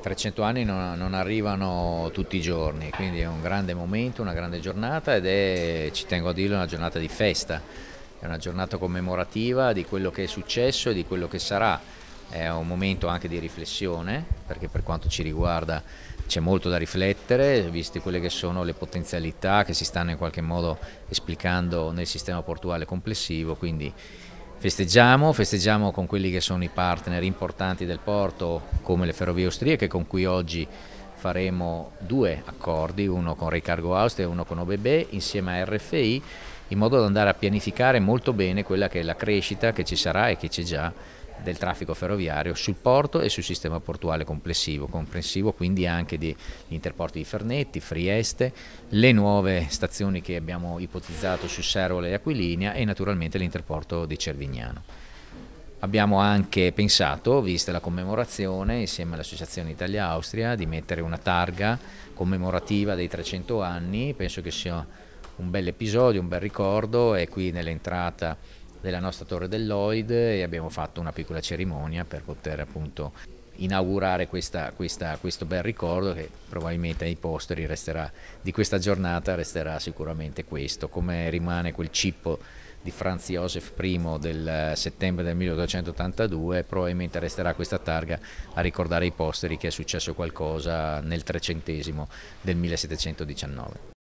300 anni non, non, arrivano tutti i giorni, quindi è un grande momento, una grande giornata ed è, ci tengo a dirlo, una giornata di festa, è una giornata commemorativa di quello che è successo e di quello che sarà. È un momento anche di riflessione, perché per quanto ci riguarda c'è molto da riflettere, viste quelle che sono le potenzialità che si stanno in qualche modo esplicando nel sistema portuale complessivo, quindi Festeggiamo, festeggiamo con quelli che sono i partner importanti del porto come le ferrovie austriache con cui oggi faremo due accordi, uno con Ricargo Austria e uno con OBB insieme a RFI in modo da andare a pianificare molto bene quella che è la crescita che ci sarà e che c'è già del traffico ferroviario sul porto e sul sistema portuale complessivo, comprensivo quindi anche degli interporti di Fernetti, Frieste, le nuove stazioni che abbiamo ipotizzato su Servola e Aquilinia e naturalmente l'interporto di Cervignano. Abbiamo anche pensato, vista la commemorazione, insieme all'Associazione Italia-Austria, di mettere una targa commemorativa dei 300 anni, penso che sia un bel episodio, un bel ricordo e qui nell'entrata della nostra torre del e abbiamo fatto una piccola cerimonia per poter appunto inaugurare questa, questa, questo bel ricordo che probabilmente ai posteri resterà di questa giornata resterà sicuramente questo come rimane quel cippo di Franz Josef I del eh, settembre del 1882 probabilmente resterà questa targa a ricordare ai posteri che è successo qualcosa nel trecentesimo del 1719